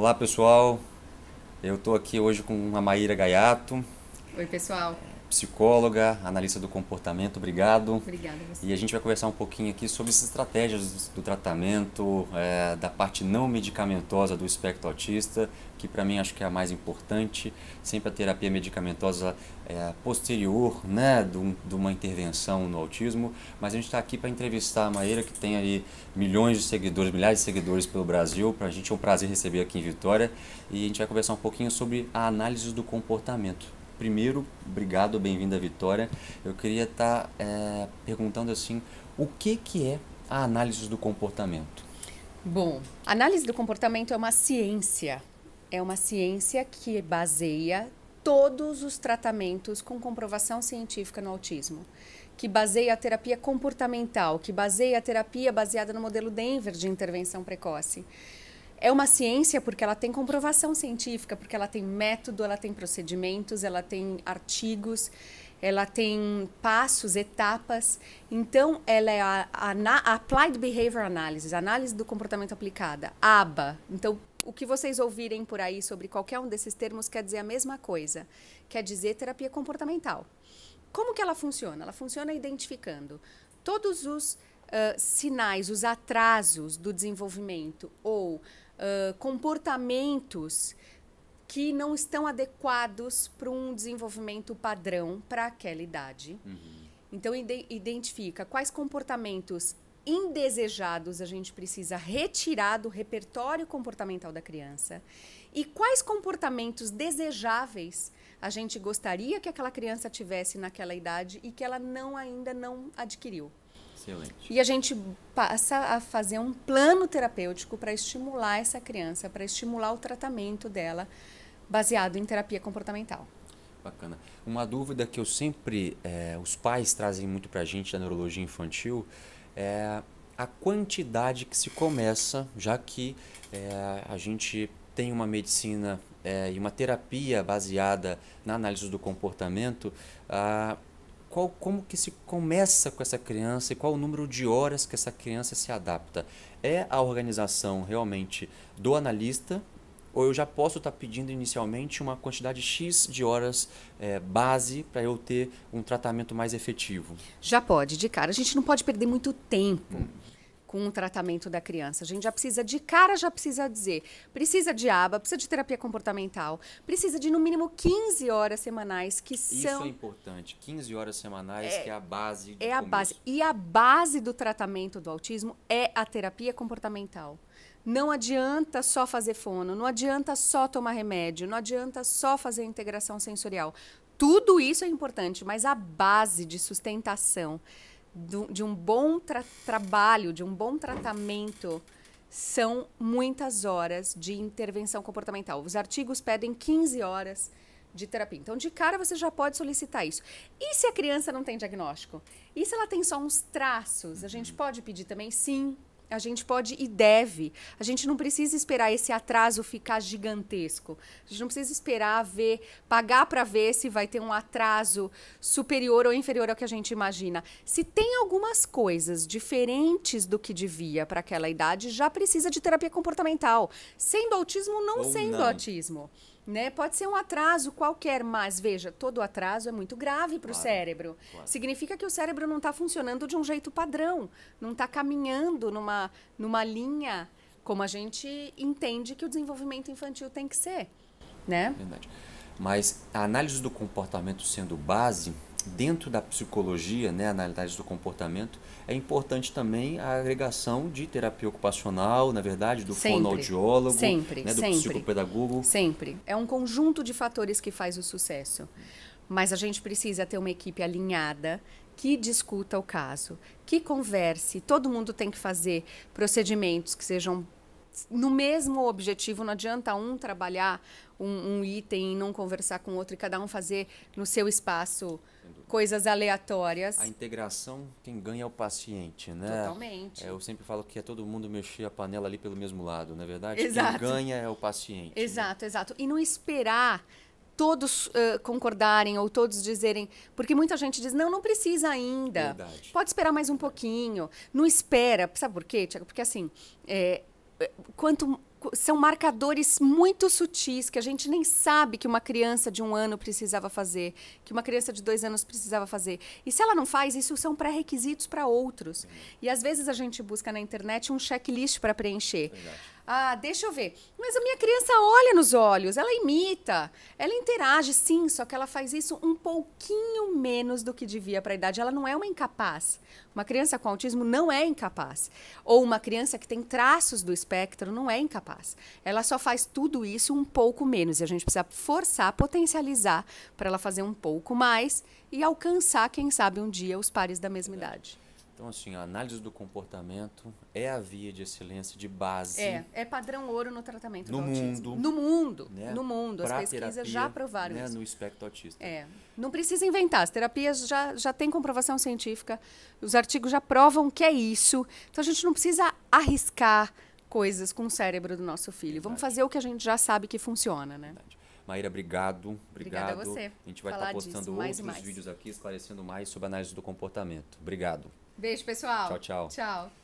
Olá pessoal, eu estou aqui hoje com a Maíra Gaiato. Oi pessoal psicóloga, analista do comportamento. Obrigado. Obrigada. Você. E a gente vai conversar um pouquinho aqui sobre as estratégias do tratamento, é, da parte não medicamentosa do espectro autista, que para mim acho que é a mais importante. Sempre a terapia medicamentosa é, posterior né, de, de uma intervenção no autismo. Mas a gente está aqui para entrevistar a Maíra, que tem aí milhões de seguidores, milhares de seguidores pelo Brasil. Para a gente é um prazer receber aqui em Vitória. E a gente vai conversar um pouquinho sobre a análise do comportamento primeiro, obrigado, bem-vindo à Vitória. Eu queria estar tá, é, perguntando assim, o que, que é a análise do comportamento? Bom, análise do comportamento é uma ciência. É uma ciência que baseia todos os tratamentos com comprovação científica no autismo, que baseia a terapia comportamental, que baseia a terapia baseada no modelo Denver de intervenção precoce é uma ciência porque ela tem comprovação científica, porque ela tem método, ela tem procedimentos, ela tem artigos, ela tem passos, etapas. Então, ela é a, a, a Applied Behavior Analysis, análise do comportamento aplicada, ABA. Então, o que vocês ouvirem por aí sobre qualquer um desses termos quer dizer a mesma coisa, quer dizer terapia comportamental. Como que ela funciona? Ela funciona identificando todos os uh, sinais, os atrasos do desenvolvimento ou comportamentos que não estão adequados para um desenvolvimento padrão para aquela idade. Uhum. Então, ide identifica quais comportamentos indesejados a gente precisa retirar do repertório comportamental da criança e quais comportamentos desejáveis a gente gostaria que aquela criança tivesse naquela idade e que ela não ainda não adquiriu. Excelente. E a gente passa a fazer um plano terapêutico para estimular essa criança, para estimular o tratamento dela, baseado em terapia comportamental. Bacana. Uma dúvida que eu sempre, é, os pais trazem muito para a gente da neurologia infantil é a quantidade que se começa, já que é, a gente tem uma medicina é, e uma terapia baseada na análise do comportamento, a qual, como que se começa com essa criança e qual o número de horas que essa criança se adapta? É a organização realmente do analista ou eu já posso estar tá pedindo inicialmente uma quantidade X de horas é, base para eu ter um tratamento mais efetivo? Já pode, de cara. A gente não pode perder muito tempo. Hum com o tratamento da criança. A gente já precisa, de cara, já precisa dizer. Precisa de aba, precisa de terapia comportamental, precisa de no mínimo 15 horas semanais que Isso é são. Isso é importante. 15 horas semanais, é, que é a base do É a começo. base. E a base do tratamento do autismo é a terapia comportamental. Não adianta só fazer fono, não adianta só tomar remédio, não adianta só fazer integração sensorial. Tudo isso é importante, mas a base de sustentação de um bom tra trabalho, de um bom tratamento, são muitas horas de intervenção comportamental. Os artigos pedem 15 horas de terapia. Então, de cara, você já pode solicitar isso. E se a criança não tem diagnóstico? E se ela tem só uns traços? A gente uhum. pode pedir também? Sim, a gente pode e deve. A gente não precisa esperar esse atraso ficar gigantesco. A gente não precisa esperar ver, pagar para ver se vai ter um atraso superior ou inferior ao que a gente imagina. Se tem algumas coisas diferentes do que devia para aquela idade, já precisa de terapia comportamental. Sendo autismo, não ou sendo não. autismo. Né? Pode ser um atraso qualquer, mas veja, todo atraso é muito grave para o claro, cérebro. Claro. Significa que o cérebro não está funcionando de um jeito padrão, não está caminhando numa, numa linha como a gente entende que o desenvolvimento infantil tem que ser. Né? Verdade. Mas a análise do comportamento sendo base dentro da psicologia, né, análise do comportamento, é importante também a agregação de terapia ocupacional, na verdade, do sempre, fonoaudiólogo, né, sempre, né, do sempre, psicopedagogo. Sempre. É um conjunto de fatores que faz o sucesso. Mas a gente precisa ter uma equipe alinhada que discuta o caso, que converse. Todo mundo tem que fazer procedimentos que sejam no mesmo objetivo, não adianta um trabalhar um, um, item e não conversar com o outro e cada um fazer no seu espaço coisas aleatórias. A integração, quem ganha é o paciente, né? Totalmente. É, eu sempre falo que é todo mundo mexer a panela ali pelo mesmo lado, não é verdade? Exato. Quem ganha é o paciente. Né? Exato, né? exato. E não esperar todos uh, concordarem ou todos dizerem, porque muita gente diz, não, não precisa ainda. Verdade. Pode esperar mais um pouquinho. Não espera. Sabe por quê, Tiago? Porque assim, é, quanto são marcadores muito sutis que a gente nem sabe que uma criança de um ano precisava fazer, que uma criança de dois anos precisava fazer. E se ela não faz, isso são pré-requisitos para outros. E às vezes a gente busca na internet um checklist para preencher. Exato. Ah, deixa eu ver. Mas a minha criança olha nos olhos, ela imita, ela interage, sim, só que ela faz isso um pouquinho menos do que devia para a idade. Ela não é uma incapaz. Uma criança com autismo não é incapaz. Ou uma criança que tem traços do espectro não é incapaz. Ela só faz tudo isso um pouco menos. E a gente precisa forçar, potencializar para ela fazer um pouco mais e alcançar, quem sabe, um dia os pares da mesma idade. Então, assim, a análise do comportamento é a via de excelência de base. É, é padrão ouro no tratamento no do mundo, autismo. No mundo. Né? No mundo. Pra as pesquisas terapia, já provaram né? isso. No espectro autista. É. Não precisa inventar. As terapias já, já têm comprovação científica. Os artigos já provam que é isso. Então, a gente não precisa arriscar coisas com o cérebro do nosso filho. Verdade. Vamos fazer o que a gente já sabe que funciona, né? Verdade. Maíra, obrigado. Obrigado. Obrigada a você. A gente vai estar tá postando disso, mais outros mais. vídeos aqui esclarecendo mais sobre a análise do comportamento. Obrigado. Beijo, pessoal. Tchau, tchau. Tchau.